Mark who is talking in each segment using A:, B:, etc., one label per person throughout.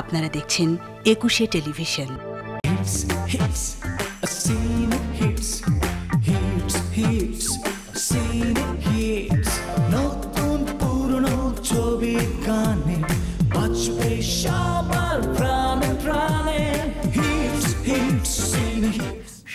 A: আপনারা দেখছেন Ekushey television hits hits
B: hits hits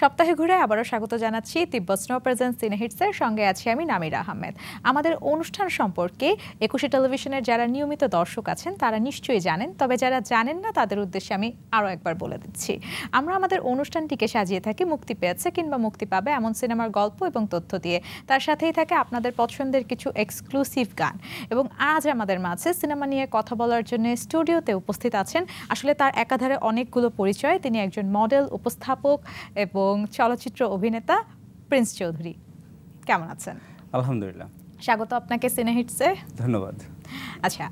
A: সপ্তাহে ঘুরে আবারও স্বাগত জানাচ্ছি তিব্বত স্নো প্রেজেন্ট সিনেহিটসের সঙ্গে আছি আমি নামির আহমেদ আমাদের অনুষ্ঠান সম্পর্কে একুশে টেলিভিশনের যারা নিয়মিত দর্শক আছেন তারা নিশ্চয়ই জানেন তবে যারা জানেন না তাদের উদ্দেশ্যে আমি আরও একবার বলে দিচ্ছি আমরা আমাদের অনুষ্ঠানটিকে সাজিয়ে থাকি মুক্তি পেয়েছে কিংবা মুক্তি পাবে এমন সিনেমার গল্প এবং তথ্য দিয়ে তার সাথেই থাকে আপনাদের পছন্দের কিছু এক্সক্লুসিভ গান এবং আজ আমাদের মাঝে সিনেমা নিয়ে কথা বলার জন্য স্টুডিওতে উপস্থিত আছেন আসলে তার একাধারে অনেকগুলো পরিচয় তিনি একজন মডেল উপস্থাপক এবং এবং চলচ্চিত্র অভিনেতা প্রিন্স চৌধুরী কেমন আছেন আলহামদুলিল্লাহ স্বাগত আপনাকে সিনেহিটসে ধন্যবাদ আচ্ছা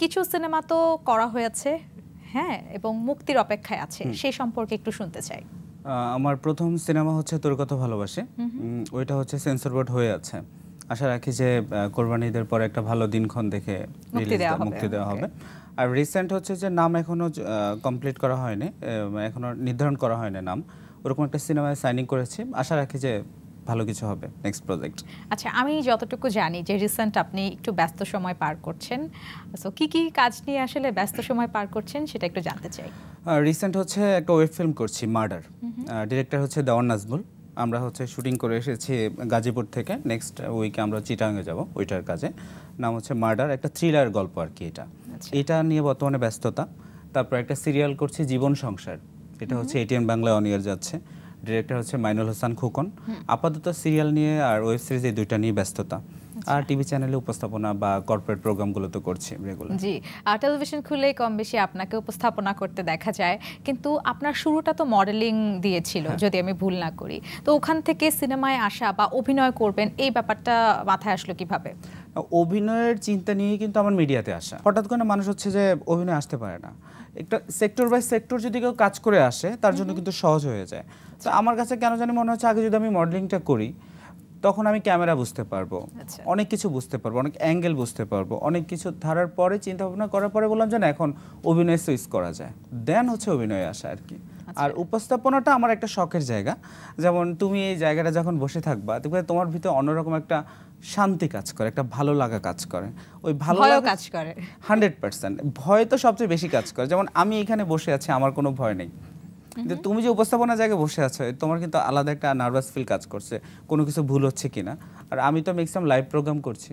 A: কিছু সিনেমা তো করা হয়েছে হ্যাঁ এবং মুক্তির অপেক্ষায় আছে সে সম্পর্কে একটু শুনতে চাই
B: আমার প্রথম সিনেমা হচ্ছে তোর কথা ভালোবাসে ওইটা হচ্ছে সেন্সর বোর্ড হয়ে আছে আশা রাখি যে কোরবানি ঈদের পরে একটা ভালো দিনক্ষণ দেখে মুক্তি দেওয়া হবে আর রিসেন্ট হচ্ছে যে নাম এখনো কমপ্লিট করা হয়নি এখনো নির্ধারণ করা হয়নি নাম ওরকম একটা সিনেমায় সাইনিং করেছি আশা রাখি যে ভালো কিছু হবে নেক্সট প্রজেক্ট
A: আচ্ছা আমি যতটুকু জানি যে রিসেন্ট আপনি একটু ব্যস্ত সময় পার করছেন সো কি কি কাজ নিয়ে আসলে ব্যস্ত সময় পার করছেন সেটা একটু জানতে চাই
B: রিসেন্ট হচ্ছে একটা ওয়েব ফিল্ম করছি মার্ডার ডিরেক্টর হচ্ছে দেওয়ান নাজমুল আমরা হচ্ছে শুটিং করে এসেছি গাজীপুর থেকে নেক্সট উইকে আমরা চিটাঙ্গে যাব ওইটার কাজে নাম হচ্ছে মার্ডার একটা থ্রিলার গল্প আর কি এটা আচ্ছা। এটা নিয়ে বর্তমানে ব্যস্ততা তারপর একটা সিরিয়াল করছি জীবন সংসার এটা হচ্ছে এটিএন বাংলা অন ইয়ার যাচ্ছে ডিরেক্টর হচ্ছে মাইনুল হাসান খোকন আপাতত সিরিয়াল নিয়ে আর ওয়েব সিরিজ এই দুইটা নিয়ে ব্যস্ততা আচ্ছা। আর টিভি চ্যানেলে উপস্থাপনা বা কর্পোরেট প্রোগ্রামগুলো তো করছি রেগুলার
A: জি আর টেলিভিশন খুলে কম বেশি আপনাকে উপস্থাপনা করতে দেখা যায় কিন্তু আপনার শুরুটা তো মডেলিং দিয়েছিল হ্যাঁ। যদি আমি ভুল না করি তো ওখান থেকে সিনেমায় আসা বা অভিনয় করবেন এই ব্যাপারটা মাথায় আসলো
B: কিভাবে অভিনয়ের চিন্তা নিয়েই কিন্তু আমার মিডিয়াতে আসা হঠাৎ করে মানুষ হচ্ছে যে অভিনয় আসতে পারে না একটা সেক্টর বাই সেক্টর যদি কেউ কাজ করে আসে তার জন্য কিন্তু সহজ হয়ে যায় তো আমার কাছে কেন জানি মনে হচ্ছে আগে যদি আমি মডেলিংটা করি তখন আমি ক্যামেরা বুঝতে পারবো আচ্ছা। অনেক কিছু বুঝতে পারবো অনেক অ্যাঙ্গেল বুঝতে পারবো অনেক কিছু ধারার পরে চিন্তা ভাবনা করার পরে বললাম যে না এখন অভিনয় সুইচ করা যায় দেন হচ্ছে অভিনয়ে আসা আর কি আর আচ্ছা। উপস্থাপনাটা আমার একটা শখের জায়গা যেমন তুমি এই জায়গাটা যখন বসে থাকবা তোমার ভিতরে অন্যরকম একটা শান্তি কাজ করে একটা ভালো লাগা কাজ করে ওই ভালো কাজ করে হান্ড্রেড পার্সেন্ট ভয় তো সবচেয়ে বেশি কাজ করে যেমন আমি এখানে বসে আছি আমার কোনো ভয় নেই কিন্তু তুমি যে উপস্থাপনা জায়গায় বসে আছো তোমার কিন্তু আলাদা একটা নার্ভাস ফিল কাজ করছে কোনো কিছু ভুল হচ্ছে কিনা আর আমি তো ম্যাক্সিমাম লাইভ প্রোগ্রাম করছি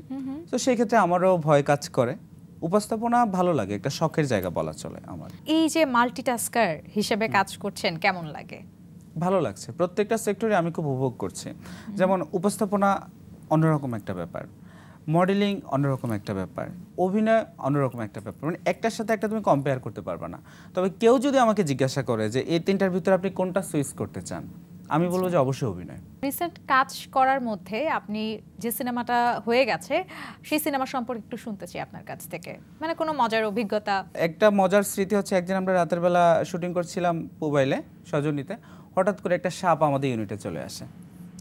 B: তো সেই ক্ষেত্রে আমারও ভয় কাজ করে উপস্থাপনা ভালো লাগে একটা শখের জায়গা বলা চলে আমার
A: এই যে মাল্টিটাস্কার হিসেবে কাজ করছেন কেমন লাগে
B: ভালো লাগছে প্রত্যেকটা সেক্টরে আমি খুব উপভোগ করছি যেমন উপস্থাপনা অন্যরকম একটা ব্যাপার মডেলিং অন্যরকম একটা ব্যাপার অভিনয় অন্যরকম একটা ব্যাপার মানে একটার সাথে একটা তুমি কম্পেয়ার করতে পারবে না তবে কেউ যদি আমাকে জিজ্ঞাসা করে যে এই তিনটার ভিতরে আপনি কোনটা সুইচ করতে চান আমি বলবো যে অবশ্যই অভিনয়
A: রিসেন্ট কাজ করার মধ্যে আপনি যে সিনেমাটা হয়ে গেছে সেই সিনেমা সম্পর্কে একটু শুনতে চাই আপনার কাছ থেকে মানে কোনো মজার অভিজ্ঞতা
B: একটা মজার স্মৃতি হচ্ছে একদিন আমরা রাতের বেলা শুটিং করছিলাম মোবাইলে সজনীতে হঠাৎ করে একটা সাপ আমাদের ইউনিটে চলে আসে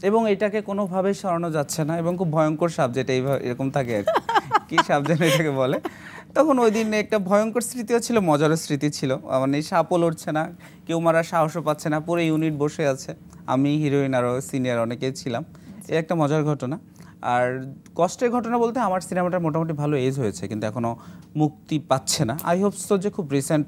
B: এবং এটাকে কোনোভাবেই সরানো যাচ্ছে না এবং খুব ভয়ঙ্কর সাপ যেটা এইভাবে এরকম থাকে আর কি সাপ যেন এটাকে বলে তখন ওই দিন একটা ভয়ঙ্কর স্মৃতিও ছিল মজারও স্মৃতি ছিল মানে সাপও লড়ছে না কেউ মারা সাহসও পাচ্ছে না পুরো ইউনিট বসে আছে আমি হিরোইন আরও সিনিয়র অনেকেই ছিলাম আচ্ছা। এ একটা মজার ঘটনা আর কষ্টের ঘটনা বলতে আমার সিনেমাটা মোটামুটি ভালো এজ হয়েছে কিন্তু এখনও মুক্তি পাচ্ছে না আই হোপস তো যে খুব রিসেন্ট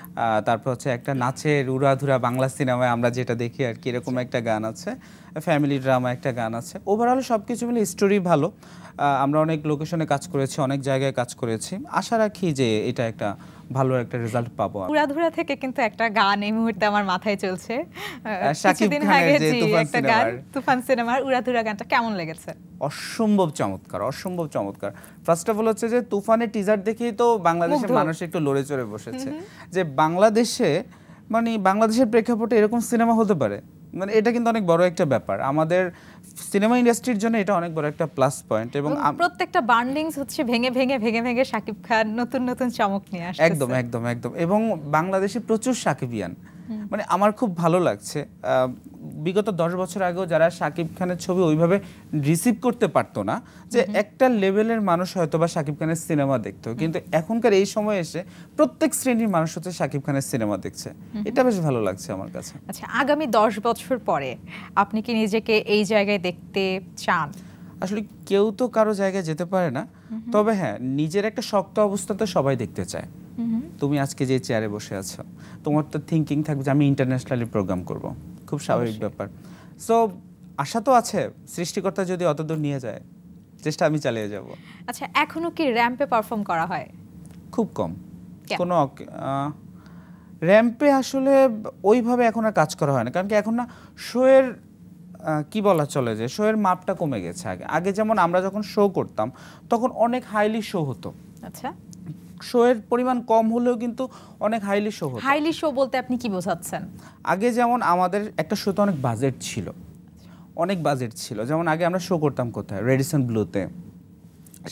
B: তারপর হচ্ছে একটা নাচের উড়াধুরা বাংলা সিনেমায় আমরা যেটা দেখি আর কি এরকম আচ্ছা। একটা গান আছে ফ্যামিলি ড্রামা একটা গান আছে ওভারঅল সব কিছু মিলে স্টোরি ভালো আমরা অনেক লোকেশনে কাজ করেছি অনেক জায়গায় কাজ করেছি আশা রাখি যে এটা একটা ভালো একটা রেজাল্ট পাবো
A: উড়াধুরা থেকে কিন্তু একটা গান এই মুহূর্তে আমার মাথায় চলছে কিছুদিন আগে একটা গান তুফান সিনেমার উড়াধুরা গানটা কেমন লেগেছে
B: অসম্ভব চমৎকার অসম্ভব চমৎকার ফার্স্ট অফ অল হচ্ছে যে তুফানের টিজার দেখেই তো বাংলাদেশের মানুষ একটু লড়ে চড়ে বসেছে যে বাংলাদেশে মানে বাংলাদেশের প্রেক্ষাপটে এরকম সিনেমা হতে পারে মানে এটা কিন্তু অনেক বড় একটা ব্যাপার আমাদের সিনেমা ইন্ডাস্ট্রির জন্য এটা অনেক বড় একটা প্লাস পয়েন্ট এবং
A: প্রত্যেকটা বার্নিংস হচ্ছে ভেঙে ভেঙে ভেঙে ভেঙে সাকিব খান নতুন নতুন চমক নিয়ে আসে একদম
B: একদম একদম এবং বাংলাদেশে প্রচুর সাকিবিয়ান মানে আমার খুব ভালো লাগছে বিগত দশ বছর আগেও যারা শাকিব খানের ছবি ওইভাবে রিসিভ করতে পারতো না যে একটা লেভেলের মানুষ হয়তো বা সাকিব খানের সিনেমা দেখতো কিন্তু এখনকার এই সময় এসে প্রত্যেক শ্রেণীর মানুষ হচ্ছে সাকিব খানের সিনেমা দেখছে এটা বেশ ভালো লাগছে আমার কাছে
A: আচ্ছা আগামী দশ বছর পরে আপনি কি নিজেকে এই জায়গায় দেখতে চান
B: আসলে কেউ তো কারো জায়গায় যেতে পারে না তবে হ্যাঁ নিজের একটা শক্ত অবস্থা তো সবাই দেখতে চায় Mm-hmm. তুমি আজকে যে চেয়ারে বসে আছো তোমার তো থিঙ্কিং থাকবে যে আমি ইন্টারন্যাশনালি প্রোগ্রাম করব খুব স্বাভাবিক ব্যাপার সো আশা তো আছে সৃষ্টিকর্তা যদি অতদূর নিয়ে যায় চেষ্টা আমি চালিয়ে যাব
A: আচ্ছা এখনো কি র্যাম্পে পারফর্ম করা হয়
B: খুব কম কোনো র্যাম্পে আসলে ওইভাবে এখন আর কাজ করা হয় না কারণ কি এখন না শোয়ের কি বলা চলে যে শোয়ের মাপটা কমে গেছে আগে আগে যেমন আমরা যখন শো করতাম তখন অনেক হাইলি শো হতো আচ্ছা শোয়ের পরিমাণ কম হলেও কিন্তু অনেক হাইলি শো হাইলি শো বলতে আপনি কি বোঝাচ্ছেন আগে যেমন আমাদের একটা শোতে অনেক বাজেট ছিল অনেক বাজেট ছিল যেমন আগে আমরা শো করতাম কোথায় রেডিসন ব্লুতে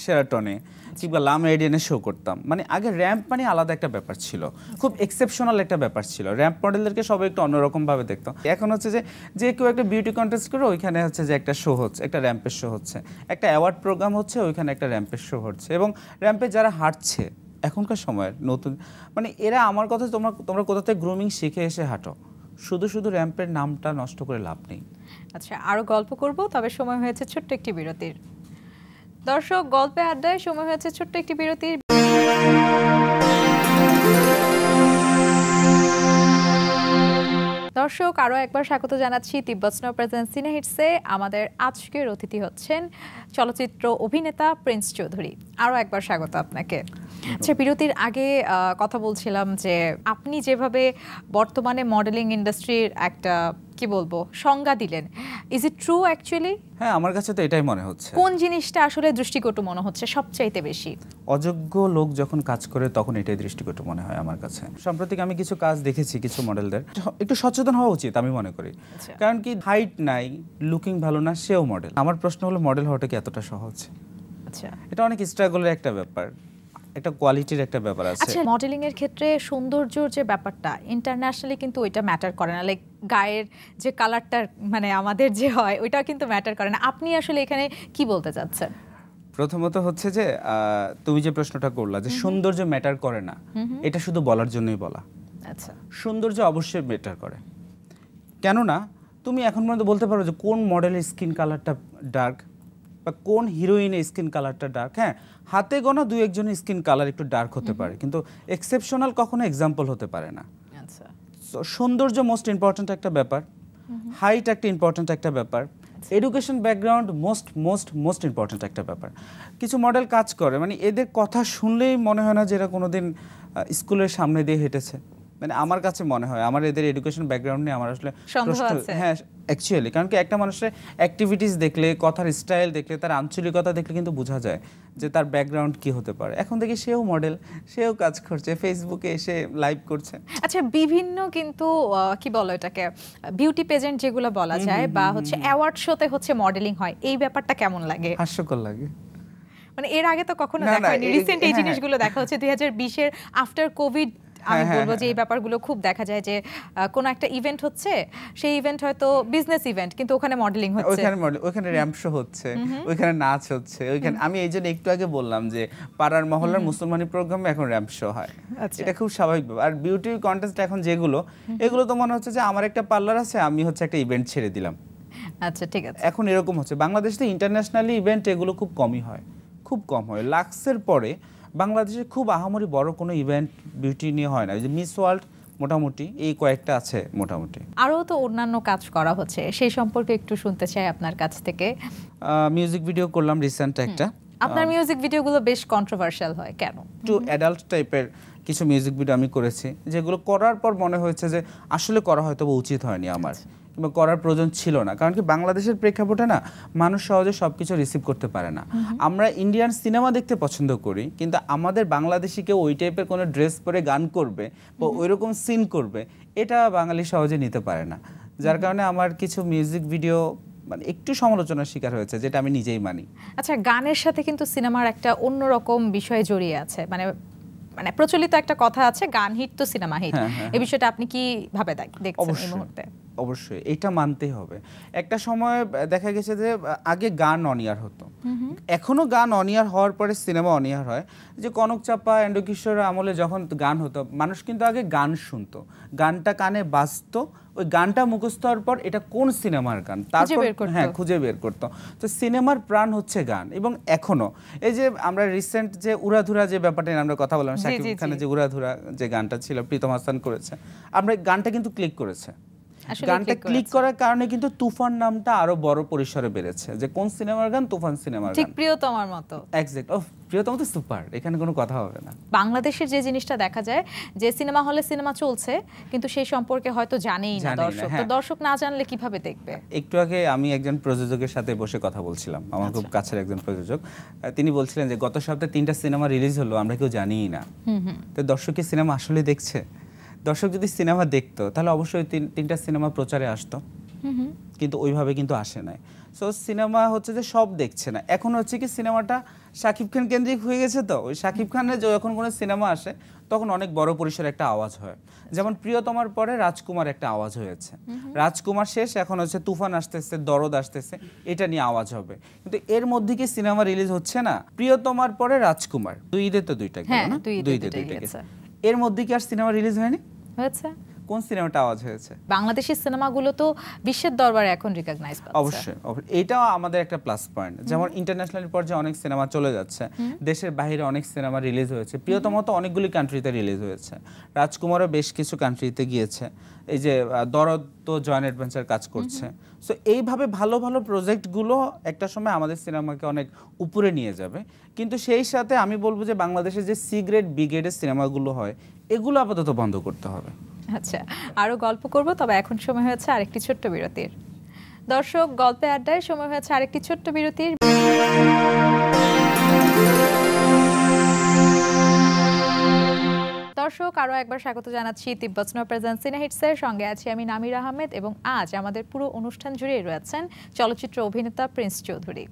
B: শেরাটনে কিংবা লাম রেডিয়ানে শো করতাম মানে আগে র্যাম্প মানে আলাদা একটা ব্যাপার ছিল খুব এক্সেপশনাল একটা ব্যাপার ছিল র্যাম্প মডেলদেরকে সবাই একটু অন্যরকমভাবে দেখতাম এখন হচ্ছে যে যে কেউ একটা বিউটি কন্টেস্ট করে ওইখানে হচ্ছে যে একটা শো হচ্ছে একটা র্যাম্পের শো হচ্ছে একটা অ্যাওয়ার্ড প্রোগ্রাম হচ্ছে ওইখানে একটা র্যাম্পের শো হচ্ছে এবং র্যাম্পে যারা হাঁটছে এখনকার সময়ের নতুন মানে এরা আমার কথা তোমরা তোমরা কোথা থেকে গ্রুমিং শিখে এসে হাঁটো শুধু শুধু র্যাম্পের নামটা নষ্ট করে লাভ নেই
A: আচ্ছা আরও গল্প করব তবে সময় হয়েছে ছোট্ট একটি বিরতির দর্শক গল্পে আড্ডায় সময় হয়েছে ছোট্ট একটি বিরতির দর্শক আরও একবার স্বাগত জানাচ্ছি তিব্বত স্নো প্রেজেন্ট সিনেহিটসে আমাদের আজকের অতিথি হচ্ছেন চলচ্চিত্র অভিনেতা প্রিন্স চৌধুরী আরও একবার স্বাগত আপনাকে আচ্ছা বিরতির আগে কথা বলছিলাম যে আপনি যেভাবে বর্তমানে মডেলিং ইন্ডাস্ট্রির একটা কি বলবো সংজ্ঞা দিলেন ইজ ইট ট্রু অ্যাকচুয়ালি
B: হ্যাঁ আমার কাছে তো এটাই মনে হচ্ছে কোন
A: জিনিসটা আসলে দৃষ্টিকটু মনে হচ্ছে সবচাইতে বেশি
B: অযোগ্য লোক যখন কাজ করে তখন এটাই দৃষ্টিকটু মনে হয় আমার কাছে সাম্প্রতিক আমি কিছু কাজ দেখেছি কিছু মডেলদের একটু সচেতন হওয়া উচিত আমি মনে করি আচ্ছা। কারণ কি হাইট নাই লুকিং ভালো না সেও মডেল আমার প্রশ্ন হলো মডেল হওয়াটা কি এতটা সহজ আচ্ছা এটা অনেক স্ট্রাগলের একটা ব্যাপার একটা কোয়ালিটির একটা ব্যাপার আছে আচ্ছা
A: মডেলিং এর ক্ষেত্রে সৌন্দর্যর যে ব্যাপারটা ইন্টারন্যাশনালি কিন্তু এটা ম্যাটার করে না লাইক গায়ের যে কালারটা মানে আমাদের যে হয় ওইটা কিন্তু ম্যাটার করে না আপনি আসলে এখানে কি বলতে চাচ্ছেন
B: প্রথমত হচ্ছে যে তুমি যে প্রশ্নটা করলা যে সৌন্দর্য ম্যাটার করে না এটা শুধু বলার জন্যই বলা আচ্ছা সৌন্দর্য অবশ্যই ম্যাটার করে কেননা তুমি এখন পর্যন্ত বলতে পারো যে কোন মডেলের স্কিন কালারটা ডার্ক বা কোন হিরোইনের স্কিন কালারটা ডার্ক হ্যাঁ হাতে গোনা দু একজনের স্কিন কালার একটু ডার্ক হতে পারে কিন্তু এক্সেপশনাল কখনো এক্সাম্পল হতে পারে না আচ্ছা সৌন্দর্য মোস্ট ইম্পর্ট্যান্ট একটা ব্যাপার হাইট mm-hmm. একটা ইম্পর্ট্যান্ট একটা ব্যাপার education background most most most important একটা ব্যাপার কিছু মডেল কাজ করে মানে এদের কথা শুনলেই মনে হয় না যে এরা কোনোদিন স্কুলের সামনে দিয়ে হেঁটেছে মানে আমার কাছে মনে হয় আমার এদের এডুকেশন ব্যাকগ্রাউন্ড নিয়ে আমার আসলে হ্যাঁ অ্যাকচুয়ালি কারণ কি একটা মানুষের অ্যাক্টিভিটিস দেখলে কথার স্টাইল দেখলে তার আঞ্চলিকতা দেখলে কিন্তু বোঝা যায় যে তার ব্যাকগ্রাউন্ড কি হতে পারে এখন দেখি সেও মডেল সেও কাজ করছে ফেসবুকে এসে লাইভ করছে
A: আচ্ছা বিভিন্ন কিন্তু কি বলো এটাকে বিউটি পেজেন্ট যেগুলো বলা যায় বা হচ্ছে অ্যাওয়ার্ড শোতে হচ্ছে মডেলিং হয় এই ব্যাপারটা কেমন লাগে
B: হাস্যকর লাগে
A: মানে এর আগে তো কখনো দেখা হয়নি রিসেন্ট এই হ্যাঁ, হ্যাঁ। জিনিসগুলো দেখা হচ্ছে হাজার বিশের আফটার কোভিড আমি হ্যাঁ, হ্যাঁ, বলবো হ্যাঁ, যে এই ব্যাপারগুলো খুব দেখা যায় যে কোন একটা ইভেন্ট হচ্ছে সেই ইভেন্ট হয়তো বিজনেস ইভেন্ট কিন্তু ওখানে মডেলিং হচ্ছে ওখানে
B: মডেল ওখানে র‍্যাম্প শো হচ্ছে ওখানে নাচ হচ্ছে ওখানে আমি এই জন্য একটু আগে বললাম যে পাড়ার মহল্লার মুসলমানি প্রোগ্রামে এখন র‍্যাম্প শো হয় আচ্ছা। এটা খুব স্বাভাবিক আর বিউটি কন্টেস্ট এখন যেগুলো এগুলো তো মনে হচ্ছে যে আমার একটা পার্লার আছে আমি হচ্ছে একটা ইভেন্ট ছেড়ে দিলাম আচ্ছা ঠিক আছে এখন এরকম হচ্ছে বাংলাদেশে ইন্টারন্যাশনালি ইভেন্ট এগুলো খুব কমই হয় খুব কম হয় লাক্সের পরে বাংলাদেশে খুব আহামরি বড় কোনো ইভেন্ট বিউটি নিয়ে হয় না যে মিস ওয়ার্ল্ড মোটামুটি এই কয়েকটা আছে মোটামুটি
A: আরও তো অন্যান্য কাজ করা হচ্ছে সেই সম্পর্কে একটু শুনতে চাই আপনার কাছ থেকে
B: মিউজিক ভিডিও করলাম রিসেন্ট একটা আপনার মিউজিক
A: ভিডিওগুলো বেশ কন্ট্রোভার্সিয়াল হয় কেন
B: একটু অ্যাডাল্ট টাইপের কিছু মিউজিক ভিডিও আমি করেছি যেগুলো করার পর মনে হয়েছে যে আসলে করা হয়তো উচিত হয়নি আমার আচ্ছা। করার প্রয়োজন ছিল না কারণ কি বাংলাদেশের প্রেক্ষাপটে না মানুষ সহজে সব কিছু রিসিভ করতে পারে না আমরা ইন্ডিয়ান সিনেমা দেখতে পছন্দ করি কিন্তু আমাদের বাংলাদেশি কেউ ওই টাইপের কোনো ড্রেস পরে গান করবে বা রকম সিন করবে এটা বাঙালি সহজে নিতে পারে না যার কারণে আমার কিছু মিউজিক ভিডিও মানে একটু সমালোচনার শিকার হয়েছে যেটা আমি নিজেই মানি
A: আচ্ছা গানের সাথে কিন্তু সিনেমার একটা অন্যরকম বিষয় জড়িয়ে আছে মানে মানে প্রচলিত একটা কথা আছে গান হিট তো সিনেমা হিট এই বিষয়টা আপনি কি ভাবে দেখছেন এই মুহূর্তে
B: অবশ্যই এটা মানতেই হবে একটা সময় দেখা গেছে যে আগে গান অনিয়ার হতো এখনো গান অনিয়ার হওয়ার পরে সিনেমা অনিয়ার হয় যে কনক চাপা কিশোর আমলে যখন গান হতো মানুষ কিন্তু আগে গান শুনতো গানটা কানে বাজতো ওই গানটা মুখস্থ হওয়ার পর এটা কোন সিনেমার গান তারপর হ্যাঁ খুঁজে বের করতো তো সিনেমার প্রাণ হচ্ছে গান এবং এখনো এই যে আমরা রিসেন্ট যে উড়াধুরা যে ব্যাপারটা আমরা কথা বললাম শাকিব খানের যে উড়াধুরা যে গানটা ছিল প্রীতম হাসান করেছে আমরা গানটা কিন্তু ক্লিক করেছে গানটা ক্লিক করার কারণে কিন্তু তুফান নামটা আরো বড় পরিসরে বেড়েছে যে কোন সিনেমার গান তুফান সিনেমার ঠিক
A: প্রিয়তমার মতো
B: এক্স্যাক্ট ওহ প্রিয়তম তো সুপার এখানে কোনো কথা হবে না
A: বাংলাদেশের যে জিনিসটা দেখা যায় যে সিনেমা হলে সিনেমা চলছে কিন্তু সেই সম্পর্কে হয়তো জানেই না দর্শক তো হ্যাঁ। দর্শক না জানলে কিভাবে দেখবে
B: একটু আগে আমি একজন প্রযোজকের সাথে বসে কথা বলছিলাম আমার আচ্ছা। খুব কাছের একজন প্রযোজক তিনি বলছিলেন যে গত সপ্তাহে তিনটা সিনেমা রিলিজ হলো আমরা কেউ জানিই না তো দর্শক কি সিনেমা আসলে দেখছে দর্শক যদি সিনেমা দেখতো তাহলে অবশ্যই তিনটা সিনেমা প্রচারে আসতো কিন্তু ওইভাবে কিন্তু আসে নাই সো সিনেমা হচ্ছে যে সব দেখছে না এখন হচ্ছে কি সিনেমাটা শাকিব খান কেন্দ্রিক হয়ে গেছে তো ওই শাকিব খানের যখন কোনো সিনেমা আসে তখন অনেক বড় পরিসরে একটা আওয়াজ হয় যেমন প্রিয়তমার পরে রাজকুমার একটা আওয়াজ হয়েছে রাজকুমার শেষ এখন হচ্ছে তুফান আসতেছে দরদ আসতেছে এটা নিয়ে আওয়াজ হবে কিন্তু এর মধ্যে কি সিনেমা রিলিজ হচ্ছে না প্রিয়তমার পরে রাজকুমার দুই ঈদে তো দুইটা হ্যাঁ, দুই দে দুইটা এর মধ্যে কি আর সিনেমা রিলিজ হয়নি আচ্ছা কোন সিনেমাটা আওয়াজ হয়েছে
A: বাংলাদেশের সিনেমাগুলো তো বিশ্বের দরবারে এখন রিকগনাইজ পাচ্ছে অবশ্যই
B: এটাও আমাদের একটা প্লাস পয়েন্ট যেমন ইন্টারন্যাশনাল পর্যায়ে অনেক সিনেমা চলে যাচ্ছে দেশের বাইরে অনেক সিনেমা রিলিজ হয়েছে প্রিয়তম তো অনেকগুলি কান্ট্রিতে রিলিজ হয়েছে রাজকুমারও বেশ কিছু কান্ট্রিতে গিয়েছে এই যে দরদ তো জয়েন্ট অ্যাডভেঞ্চার কাজ করছে সো এইভাবে ভালো ভালো প্রজেক্টগুলো একটা সময় আমাদের সিনেমাকে অনেক উপরে নিয়ে যাবে কিন্তু সেই সাথে আমি বলবো যে বাংলাদেশে যে সিগ্রেট ব্রিগেডের সিনেমাগুলো হয় এগুলো আপাতত বন্ধ করতে হবে
A: আচ্ছা আরও গল্প করব তবে এখন সময় হয়েছে আরেকটি ছোট্ট বিরতির দর্শক গল্পে আড্ডায় সময় হয়েছে আরেকটি ছোট্ট বিরতির দর্শক আরও একবার স্বাগত জানাচ্ছি তিব্বত স্নো প্রেজেন্ট সিনেহিটসের সঙ্গে আছি আমি নামির আহমেদ এবং আজ আমাদের পুরো অনুষ্ঠান জুড়ে রয়েছেন চলচ্চিত্র অভিনেতা প্রিন্স চৌধুরী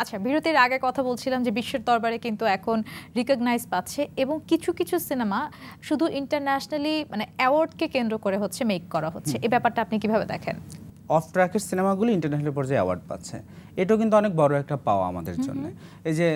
A: আচ্ছা বিরতির আগে কথা বলছিলাম যে বিশ্বের দরবারে কিন্তু এখন রিকগনাইজ পাচ্ছে এবং কিছু কিছু সিনেমা শুধু ইন্টারন্যাশনালি মানে অ্যাওয়ার্ডকে কেন্দ্র করে হচ্ছে মেক করা হচ্ছে এই ব্যাপারটা আপনি কিভাবে দেখেন
B: অফ ট্র্যাকের সিনেমাগুলি ইন্টারন্যাশনাল পর্যায়ে অ্যাওয়ার্ড পাচ্ছে এটাও কিন্তু অনেক বড় একটা পাওয়া আমাদের জন্য এই যে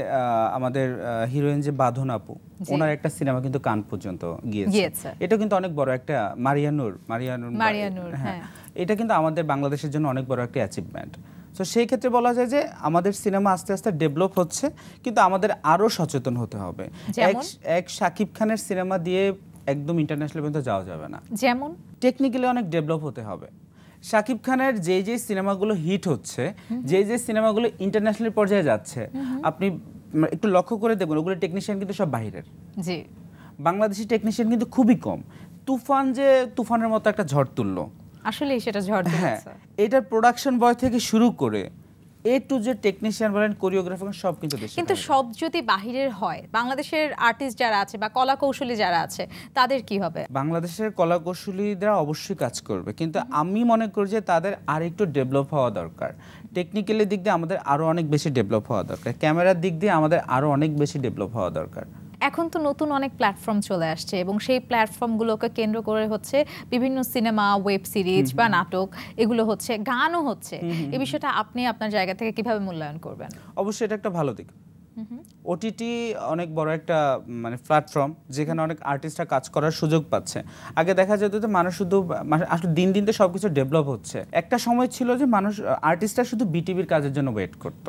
B: আমাদের হিরোইন যে বাঁধন আপু ওনার একটা সিনেমা কিন্তু কান পর্যন্ত গিয়েছে এটা কিন্তু অনেক বড় একটা মারিয়ানুর মারিয়ানুর মারিয়ানুর হ্যাঁ।, হ্যাঁ এটা কিন্তু আমাদের বাংলাদেশের জন্য অনেক বড় একটা অ্যাচিভমেন্ট সো সেই ক্ষেত্রে বলা যায় যে আমাদের সিনেমা আস্তে আস্তে ডেভেলপ হচ্ছে কিন্তু আমাদের আরও সচেতন হতে হবে এক এক শাকিব খানের সিনেমা দিয়ে একদম ইন্টারন্যাশনাল পর্যন্ত যাওয়া যাবে না যেমন টেকনিক্যালি অনেক ডেভেলপ হতে হবে শাকিব খানের যে যে সিনেমাগুলো হিট হচ্ছে যে যে সিনেমাগুলো ইন্টারন্যাশনাল পর্যায়ে যাচ্ছে আপনি মানে একটু লক্ষ্য করে দেখুন ওগুলো টেকনিশিয়ান কিন্তু সব বাইরের জি বাংলাদেশি টেকনিশিয়ান কিন্তু খুবই কম তুফান যে তুফানের মতো একটা ঝড় তুললো আসলে সেটা ঝড় হ্যাঁ এটার প্রোডাকশন বয় থেকে শুরু করে এ টু জেড টেকনিশিয়ান বলেন কোরিওগ্রাফার সব কিন্তু
A: কিন্তু সব যদি বাহিরের হয় বাংলাদেশের আর্টিস্ট যারা আছে বা কলা কৌশলী যারা আছে তাদের কি হবে
B: বাংলাদেশের কলা কৌশলীরা অবশ্যই কাজ করবে কিন্তু আমি মনে করি যে তাদের আর একটু ডেভেলপ হওয়া দরকার টেকনিক্যালি দিক দিয়ে আমাদের আরও অনেক বেশি ডেভেলপ হওয়া দরকার ক্যামেরার দিক দিয়ে আমাদের আরও অনেক বেশি ডেভেলপ হওয়া দরকার
A: এখন তো নতুন অনেক প্ল্যাটফর্ম চলে আসছে এবং সেই প্ল্যাটফর্মগুলোকে কেন্দ্র করে হচ্ছে বিভিন্ন সিনেমা ওয়েব সিরিজ বা নাটক এগুলো হচ্ছে গানও হচ্ছে এই বিষয়টা আপনি আপনার জায়গা থেকে কিভাবে মূল্যায়ন করবেন
B: অবশ্যই এটা একটা ভালো দিক ওটিটি mm-hmm. অনেক বড় একটা মানে প্ল্যাটফর্ম যেখানে অনেক আর্টিস্টরা কাজ করার সুযোগ পাচ্ছে আগে দেখা যেত যে মানুষ শুধু মানে আসলে দিন দিন তো সবকিছু ডেভেলপ হচ্ছে একটা সময় ছিল যে মানুষ আর্টিস্টরা শুধু বিটিভির কাজের জন্য ওয়েট করত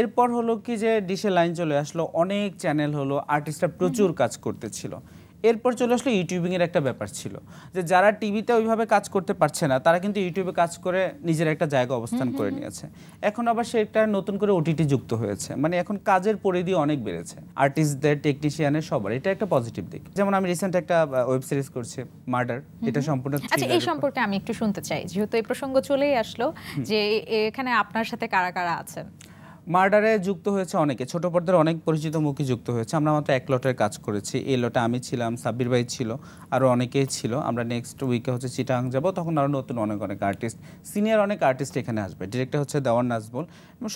B: এরপর হলো কি যে ডিশে লাইন চলে আসলো অনেক চ্যানেল হলো আর্টিস্টরা প্রচুর কাজ করতেছিল এরপর চলে আসলো ইউটিউবিংয়ের একটা ব্যাপার ছিল যে যারা টিভিতে ওইভাবে কাজ করতে পারছে না তারা কিন্তু ইউটিউবে কাজ করে নিজের একটা জায়গা অবস্থান করে নিয়েছে এখন আবার সেটা নতুন করে ওটিটি যুক্ত হয়েছে মানে এখন কাজের পরিধি অনেক বেড়েছে আর্টিস্টদের টেকনিশিয়ানের সবার এটা একটা পজিটিভ দিক যেমন আমি রিসেন্ট একটা ওয়েব সিরিজ করছি মার্ডার এটা সম্পূর্ণ আচ্ছা এই সম্পর্কে
A: আমি একটু শুনতে চাই যেহেতু এই প্রসঙ্গ চলেই আসলো যে এখানে আপনার সাথে কারা কারা আছেন
B: মার্ডারে যুক্ত হয়েছে অনেকে ছোট পর্দার অনেক পরিচিত মুখে যুক্ত হয়েছে আমরা মাত্র এক লটের কাজ করেছি এই লটে আমি ছিলাম সাব্বির ভাই ছিল আরও অনেকেই ছিল আমরা নেক্সট উইকে হচ্ছে চিটাং যাব তখন আরও নতুন অনেক অনেক আর্টিস্ট সিনিয়র অনেক আর্টিস্ট এখানে আসবে ডিরেক্টর হচ্ছে দেওয়ান নাজবুল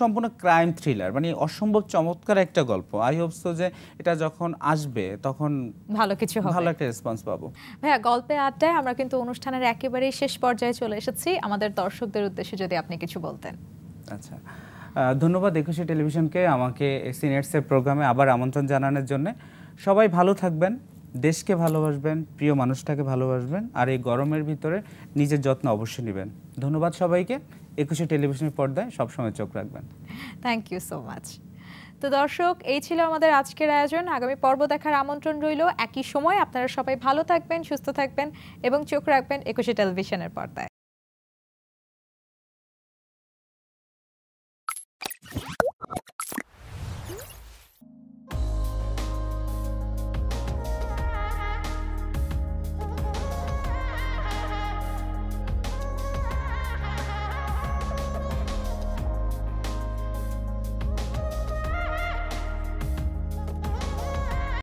B: সম্পূর্ণ ক্রাইম থ্রিলার মানে অসম্ভব চমৎকার একটা গল্প আই হোপস তো যে এটা যখন আসবে তখন ভালো কিছু ভালো একটা রেসপন্স পাবো
A: ভাইয়া গল্পে আড্ডায় আমরা কিন্তু অনুষ্ঠানের একেবারেই শেষ পর্যায়ে চলে এসেছি আমাদের দর্শকদের উদ্দেশ্যে যদি আপনি কিছু বলতেন
B: আচ্ছা ধন্যবাদ একুশে টেলিভিশনকে আমাকে সিনিয়র্সের প্রোগ্রামে আবার আমন্ত্রণ জানানোর জন্য সবাই ভালো থাকবেন দেশকে ভালোবাসবেন প্রিয় মানুষটাকে ভালোবাসবেন আর এই গরমের ভিতরে নিজের যত্ন অবশ্যই নেবেন ধন্যবাদ সবাইকে একুশে টেলিভিশনের পর্দায় সবসময় চোখ রাখবেন
A: থ্যাংক ইউ সো মাচ তো দর্শক এই ছিল আমাদের আজকের আয়োজন আগামী পর্ব দেখার আমন্ত্রণ রইল একই সময় আপনারা সবাই ভালো থাকবেন সুস্থ থাকবেন এবং চোখ রাখবেন একুশে টেলিভিশনের পর্দায়